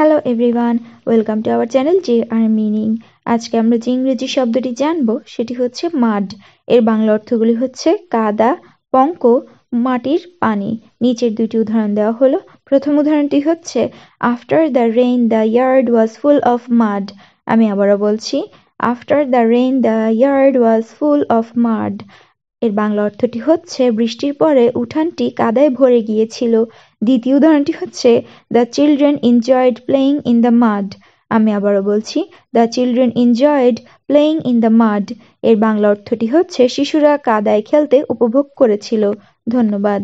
hello everyone welcome to our channel J R meaning আজকে আমরা যে ইংরেজি শব্দটি জানব সেটি হচ্ছে মাড এর বাংলা অর্থগুলি হচ্ছে কাদা পঙ্ক মাটির পানি নিচের দুটি উদাহরণ দেওয়া হলো প্রথম উদাহরণটি হচ্ছে after the rain the yard was full of mud আমি আবারও বলছি after the rain the yard was full of mud এর বাংলা অর্থটি হচ্ছে বৃষ্টির পরে উঠানটি কাদায় ভরে গিয়েছিল দ্বিতীয় উদাহরণটি হচ্ছে the children enjoyed playing in the mud আমি আবারও বলছি the children enjoyed playing in the mud এর বাংলা অর্থটি হচ্ছে শিশুরা কাদায় খেলতে উপভোগ করেছিল ধন্যবাদ